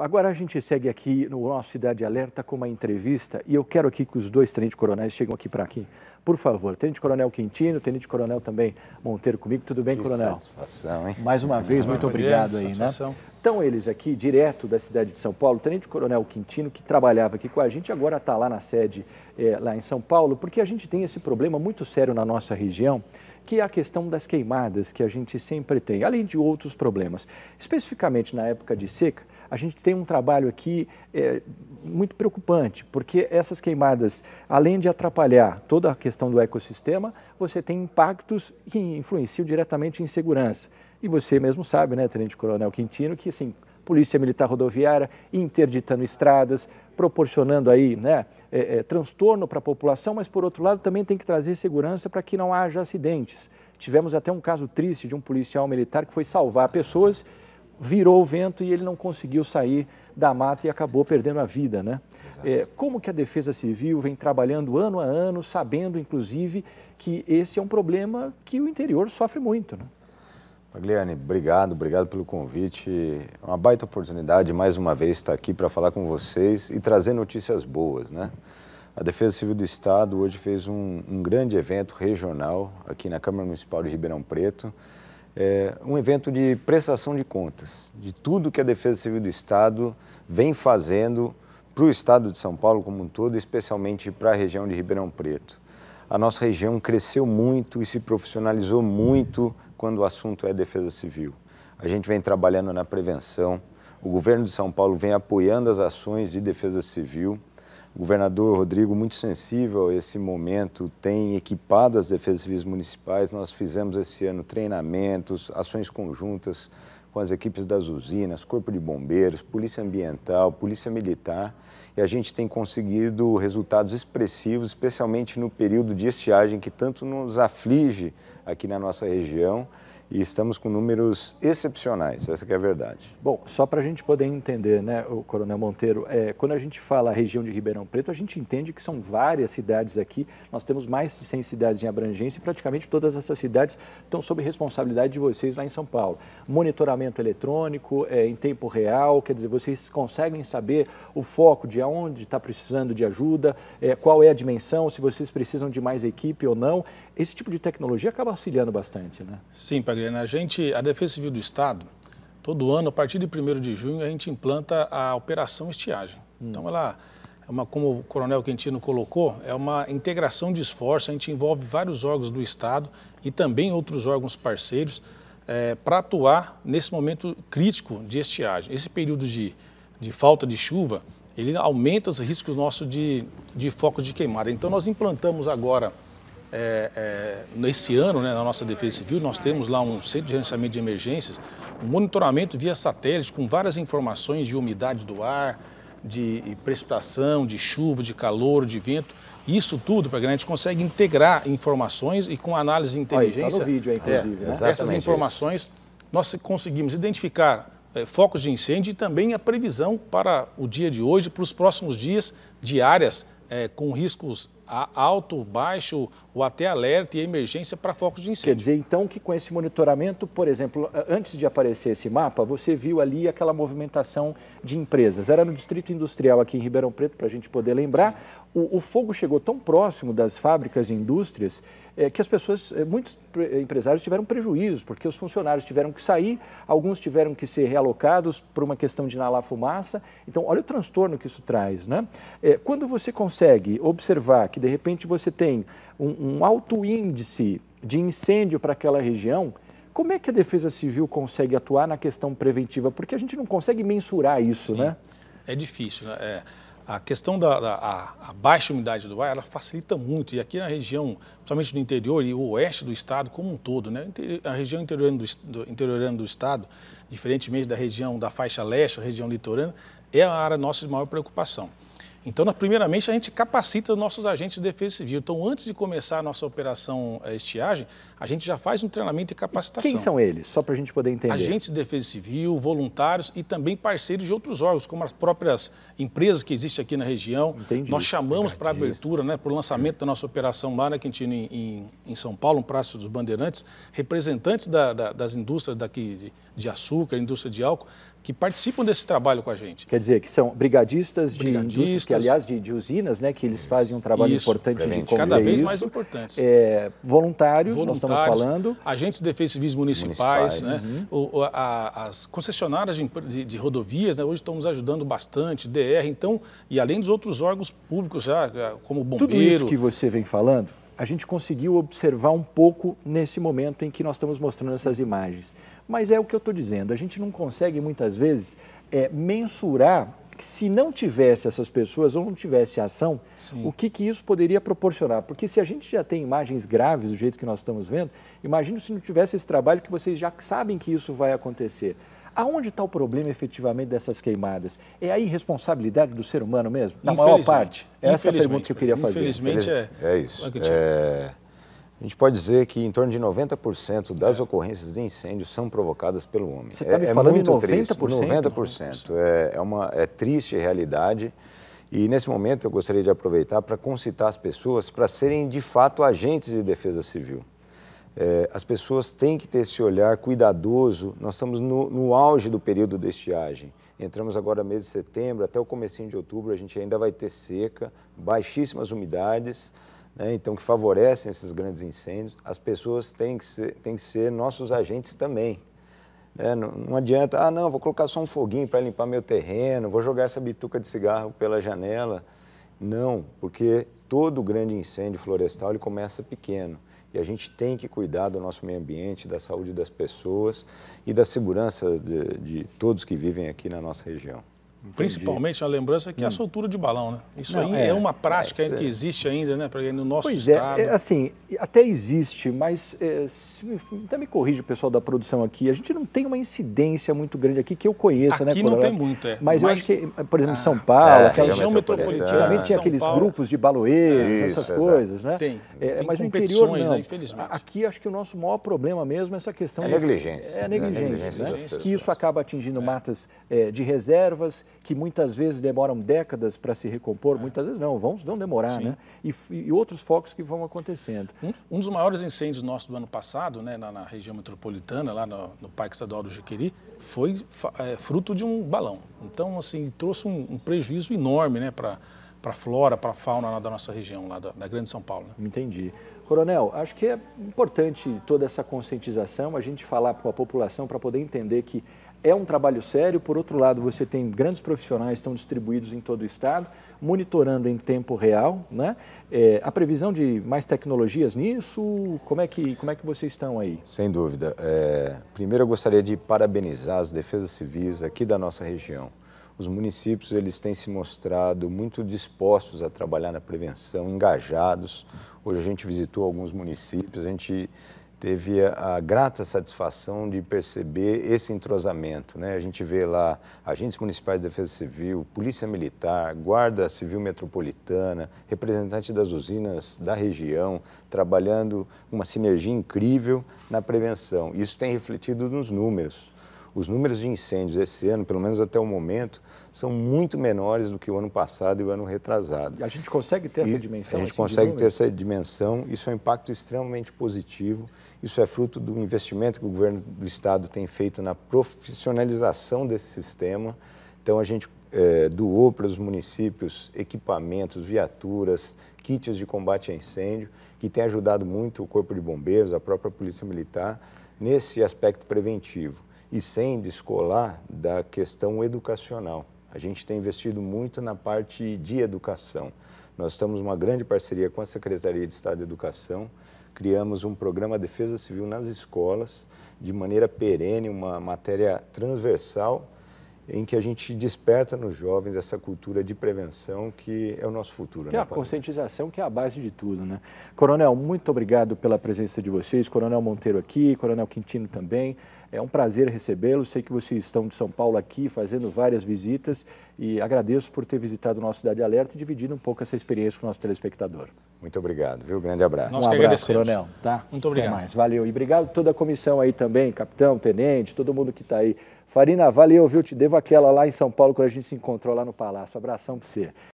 Agora a gente segue aqui no nosso Cidade Alerta com uma entrevista e eu quero aqui que os dois tenentes coronéis chegam aqui para aqui. Por favor, Tenente Coronel Quintino, Tenente Coronel também Monteiro comigo. Tudo bem, que Coronel? satisfação, hein? Mais uma vez, muito obrigado aí, né? Estão eles aqui, direto da cidade de São Paulo, Tenente Coronel Quintino, que trabalhava aqui com a gente, agora está lá na sede, é, lá em São Paulo, porque a gente tem esse problema muito sério na nossa região, que é a questão das queimadas que a gente sempre tem, além de outros problemas. Especificamente na época de seca, a gente tem um trabalho aqui é, muito preocupante, porque essas queimadas, além de atrapalhar toda a questão do ecossistema, você tem impactos que influenciam diretamente em segurança. E você mesmo sabe, né, Tenente Coronel Quintino, que assim, Polícia Militar Rodoviária interditando estradas, proporcionando aí né, é, é, transtorno para a população, mas por outro lado também tem que trazer segurança para que não haja acidentes. Tivemos até um caso triste de um policial militar que foi salvar pessoas virou o vento e ele não conseguiu sair da mata e acabou perdendo a vida, né? É, como que a Defesa Civil vem trabalhando ano a ano, sabendo, inclusive, que esse é um problema que o interior sofre muito, né? Pagliani, obrigado, obrigado pelo convite. Uma baita oportunidade, mais uma vez, estar aqui para falar com vocês e trazer notícias boas, né? A Defesa Civil do Estado hoje fez um, um grande evento regional aqui na Câmara Municipal de Ribeirão Preto, é, um evento de prestação de contas, de tudo que a Defesa Civil do Estado vem fazendo para o Estado de São Paulo como um todo, especialmente para a região de Ribeirão Preto. A nossa região cresceu muito e se profissionalizou muito quando o assunto é defesa civil. A gente vem trabalhando na prevenção, o governo de São Paulo vem apoiando as ações de defesa civil o governador Rodrigo, muito sensível a esse momento, tem equipado as defesas civis municipais. Nós fizemos esse ano treinamentos, ações conjuntas com as equipes das usinas, Corpo de Bombeiros, Polícia Ambiental, Polícia Militar, e a gente tem conseguido resultados expressivos, especialmente no período de estiagem que tanto nos aflige aqui na nossa região e estamos com números excepcionais, essa é a verdade. Bom, só para a gente poder entender, né, o Coronel Monteiro, é, quando a gente fala a região de Ribeirão Preto, a gente entende que são várias cidades aqui, nós temos mais de 100 cidades em abrangência e praticamente todas essas cidades estão sob responsabilidade de vocês lá em São Paulo. Monitoramento eletrônico, é, em tempo real, quer dizer, vocês conseguem saber o foco de aonde está precisando de ajuda, é, qual é a dimensão, se vocês precisam de mais equipe ou não, esse tipo de tecnologia acaba auxiliando bastante, né? Sim, Padre. A gente, a Defesa Civil do Estado, todo ano, a partir de 1 de junho, a gente implanta a Operação Estiagem. Hum. Então, ela é uma, como o Coronel Quintino colocou, é uma integração de esforço. A gente envolve vários órgãos do Estado e também outros órgãos parceiros é, eh, para atuar nesse momento crítico de estiagem. Esse período de, de falta de chuva, ele aumenta os riscos nossos de, de foco de queimada. Então, nós implantamos agora é, é, nesse ano, né, na nossa Defesa Civil, nós temos lá um centro de gerenciamento de emergências, um monitoramento via satélite com várias informações de umidade do ar, de precipitação, de chuva, de calor, de vento. Isso tudo, para que a gente consegue integrar informações e com análise de tá inteligência. Está no vídeo, é, inclusive. É, né? Essas é. informações nós conseguimos identificar é, focos de incêndio e também a previsão para o dia de hoje, para os próximos dias, de áreas é, com riscos alto, baixo ou até alerta e emergência para focos de incêndio. Quer dizer, então, que com esse monitoramento, por exemplo, antes de aparecer esse mapa, você viu ali aquela movimentação de empresas. Era no Distrito Industrial aqui em Ribeirão Preto, para a gente poder lembrar. O, o, fogo chegou tão próximo das fábricas e indústrias é, que as pessoas, é, muitos empresários tiveram prejuízos, porque os funcionários tiveram que sair, alguns tiveram que ser realocados por uma questão de inalar fumaça. Então, olha o transtorno que isso traz. Né? É, quando você consegue observar que de repente você tem um, um alto índice de incêndio para aquela região, como é que a Defesa Civil consegue atuar na questão preventiva? Porque a gente não consegue mensurar isso, Sim, né? É difícil, né? É, a questão da, da a, a baixa umidade do ar, ela facilita muito. E aqui na região, principalmente no interior e o oeste do estado como um todo, né? A região interiorana do, do, interiorana do estado, diferentemente da região da faixa leste, a região litorânea, é a área nossa de maior preocupação. Então, nós, primeiramente, a gente capacita os nossos agentes de defesa civil. Então, antes de começar a nossa operação é, estiagem, a gente já faz um treinamento e capacitação. Quem são eles? Só para a gente poder entender. Agentes de defesa civil, voluntários e também parceiros de outros órgãos, como as próprias empresas que existem aqui na região. Entendi. Nós chamamos para abertura, né, para o lançamento da nossa operação lá na né, Quintino, em, em, em São Paulo, no Praça dos Bandeirantes, representantes da, da, das indústrias daqui de, de açúcar, indústria de álcool, que participam desse trabalho com a gente. Quer dizer, que são brigadistas, brigadistas de que, aliás, de, de, usinas, né, que eles fazem um trabalho isso, importante de Cada vez isso. mais importante. É, voluntários, voluntários, nós estamos falando. Agentes de defesa civis municipais, municipais. né? Uhum. O, a, as concessionárias de, de, de rodovias, né, hoje estão nos ajudando bastante, DR, então, e além dos outros órgãos públicos, já, como bombeiro... Tudo isso que você vem falando, a gente conseguiu observar um pouco nesse momento em que nós estamos mostrando Sim. essas imagens. Mas é o que eu estou dizendo, a gente não consegue muitas vezes é, mensurar que se não tivesse essas pessoas ou não tivesse ação, Sim. o que, que isso poderia proporcionar? Porque se a gente já tem imagens graves do jeito que nós estamos vendo, imagina se não tivesse esse trabalho que vocês já sabem que isso vai acontecer. Aonde está o problema efetivamente dessas queimadas? É a irresponsabilidade do ser humano mesmo? Na maior parte? Essa é a pergunta que eu queria fazer. Infelizmente é. É isso. É, a gente pode dizer que em torno de 90% das ocorrências de incêndio são provocadas pelo homem. Você está me é, é falando é muito 90%? Triste, 90%. É, é uma é triste realidade. E nesse momento eu gostaria de aproveitar para concitar as pessoas para serem de fato agentes de defesa civil. É, as pessoas têm que ter esse olhar cuidadoso. Nós estamos no, no auge do período de estiagem. Entramos agora mês de setembro, até o comecinho de outubro a gente ainda vai ter seca, baixíssimas umidades né, então que favorecem esses grandes incêndios, as pessoas têm que ser, têm que ser nossos agentes também. Né? Não, não, adianta, ah, não, vou colocar só um foguinho para limpar meu terreno, vou jogar essa bituca de cigarro pela janela. Não, porque todo grande incêndio florestal ele começa pequeno. E a gente tem que cuidar do nosso meio ambiente, da saúde das pessoas e da segurança de, de todos que vivem aqui na nossa região. Entendi. Principalmente uma lembrança que é a hum. soltura de balão, né? Isso não, aí é, é, uma prática é, que é. existe ainda, né? No nosso pois é, estado. Pois é, assim, até existe, mas é, até me corrija o pessoal da produção aqui, a gente não tem uma incidência muito grande aqui que eu conheça, aqui né? Aqui não tem muito, é. Mas, mas eu acho que, por exemplo, ah, São Paulo, é, aquela região metropolitana. também tinha aqueles Paulo. grupos de baloeiros, essas coisas, né? Tem, é, tem mas no interior, não. Né, infelizmente. Aqui acho que o nosso maior problema mesmo é essa questão... É negligência. É né? negligência, né? Que isso acaba atingindo matas de reservas, que muitas vezes demoram décadas para se recompor, é. muitas vezes não, vão, vão demorar, Sim. né? E, e, outros focos que vão acontecendo. Um, um, dos maiores incêndios nossos do ano passado, né, na, na região metropolitana, lá no, no, Parque Estadual do Jiquiri, foi é, fruto de um balão. Então, assim, trouxe um, um prejuízo enorme, né, para para a flora, para a fauna da nossa região, lá da, da Grande São Paulo. Né? Entendi. Coronel, acho que é importante toda essa conscientização, a gente falar com a população para poder entender que é um trabalho sério. Por outro lado, você tem grandes profissionais que estão distribuídos em todo o estado, monitorando em tempo real. Né? É, a previsão de mais tecnologias nisso, como é que, como é que vocês estão aí? Sem dúvida. É, primeiro, eu gostaria de parabenizar as defesas civis aqui da nossa região. Os municípios eles têm se mostrado muito dispostos a trabalhar na prevenção, engajados. Hoje a gente visitou alguns municípios, a gente teve a, grata satisfação de perceber esse entrosamento. Né? A gente vê lá agentes municipais de defesa civil, polícia militar, guarda civil metropolitana, representante das usinas da região, trabalhando uma sinergia incrível na prevenção. Isso tem refletido nos números. Os números de incêndios esse ano, pelo menos até o momento, são muito menores do que o ano passado e o ano retrasado. E a gente consegue ter e essa dimensão? A gente assim, consegue ter essa dimensão. Isso é um impacto extremamente positivo. Isso é fruto do investimento que o governo do estado tem feito na profissionalização desse sistema. Então, a gente é, doou para os municípios equipamentos, viaturas, kits de combate a incêndio, que tem ajudado muito o Corpo de Bombeiros, a própria Polícia Militar, nesse aspecto preventivo e sem descolar da questão educacional. A gente tem investido muito na parte de educação. Nós estamos uma grande parceria com a Secretaria de Estado de Educação, criamos um programa de Defesa Civil nas escolas, de maneira perene, uma matéria transversal, em que a gente desperta nos jovens essa cultura de prevenção que é o nosso futuro. Que né, é a conscientização que é a base de tudo, né? Coronel, muito obrigado pela presença de vocês, Coronel Monteiro aqui, Coronel Quintino também. É um prazer recebê-los. Sei que vocês estão de São Paulo aqui fazendo várias visitas e agradeço por ter visitado o nosso Cidade Alerta e dividido um pouco essa experiência com o nosso telespectador. Muito obrigado, viu? Grande abraço. Nós um abraço, coronel. Tá? Muito obrigado. Até mais. Valeu. E obrigado toda a comissão aí também, capitão, tenente, todo mundo que está aí. Farina, valeu, viu? Te devo aquela lá em São Paulo quando a gente se encontrou lá no Palácio. Abração para você.